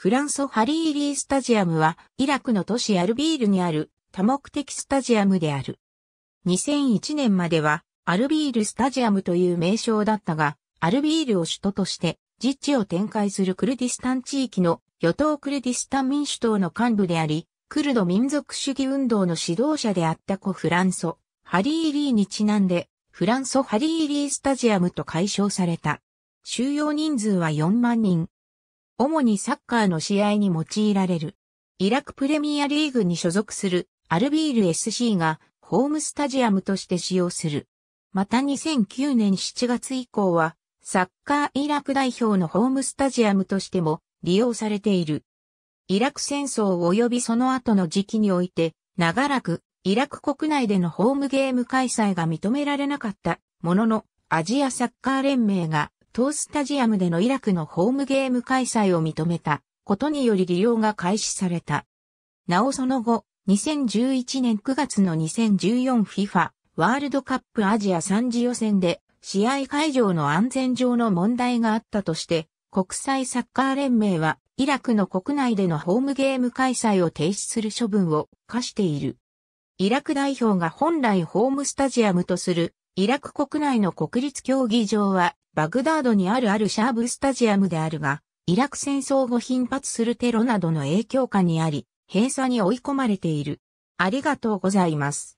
フランソ・ハリーリースタジアムは、イラクの都市アルビールにある多目的スタジアムである。2001年までは、アルビールスタジアムという名称だったが、アルビールを首都として、実地を展開するクルディスタン地域の与党クルディスタン民主党の幹部であり、クルド民族主義運動の指導者であった子フランソ・ハリーリーにちなんで、フランソ・ハリーリースタジアムと解消された。収容人数は4万人。主にサッカーの試合に用いられる。イラクプレミアリーグに所属するアルビール SC がホームスタジアムとして使用する。また2009年7月以降はサッカーイラク代表のホームスタジアムとしても利用されている。イラク戦争及びその後の時期において長らくイラク国内でのホームゲーム開催が認められなかったもののアジアサッカー連盟が当スタジアムでのイラクのホームゲーム開催を認めたことにより利用が開始された。なおその後、2011年9月の 2014FIFA ワールドカップアジア3次予選で試合会場の安全上の問題があったとして、国際サッカー連盟はイラクの国内でのホームゲーム開催を停止する処分を課している。イラク代表が本来ホームスタジアムとするイラク国内の国立競技場は、バグダードにあるあるシャーブスタジアムであるが、イラク戦争後頻発するテロなどの影響下にあり、閉鎖に追い込まれている。ありがとうございます。